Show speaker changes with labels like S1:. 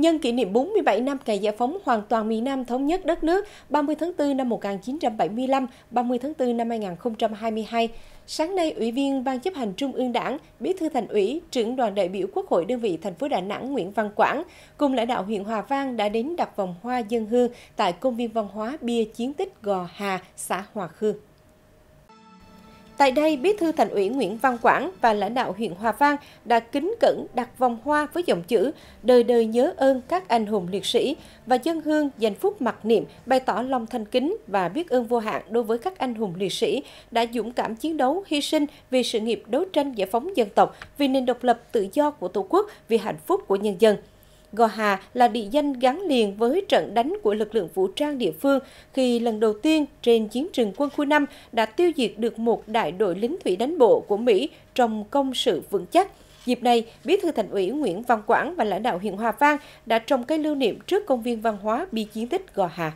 S1: nhân kỷ niệm 47 năm ngày giải phóng hoàn toàn miền Nam thống nhất đất nước 30 tháng 4 năm 1975, 30 tháng 4 năm 2022. Sáng nay, Ủy viên Ban chấp hành Trung ương Đảng, Bí thư Thành ủy, trưởng đoàn đại biểu Quốc hội đơn vị thành phố Đà Nẵng Nguyễn Văn Quảng cùng lãnh đạo huyện Hòa Vang đã đến đặt vòng hoa dân hương tại công viên văn hóa bia chiến tích Gò Hà, xã Hòa Khương. Tại đây, Bí thư Thành ủy Nguyễn Văn Quảng và lãnh đạo huyện Hòa Vang đã kính cẩn đặt vòng hoa với dòng chữ Đời đời nhớ ơn các anh hùng liệt sĩ và dân hương dành phút mặc niệm bày tỏ lòng thanh kính và biết ơn vô hạn đối với các anh hùng liệt sĩ đã dũng cảm chiến đấu, hy sinh vì sự nghiệp đấu tranh giải phóng dân tộc, vì nền độc lập tự do của Tổ quốc, vì hạnh phúc của nhân dân. Gò Hà là địa danh gắn liền với trận đánh của lực lượng vũ trang địa phương khi lần đầu tiên trên chiến trường quân khu 5 đã tiêu diệt được một đại đội lính thủy đánh bộ của Mỹ trong công sự vững chắc. Dịp này, Bí thư Thành ủy Nguyễn Văn Quảng và lãnh đạo huyện Hòa Vang đã trồng cây lưu niệm trước công viên văn hóa bi chiến tích Gò Hà.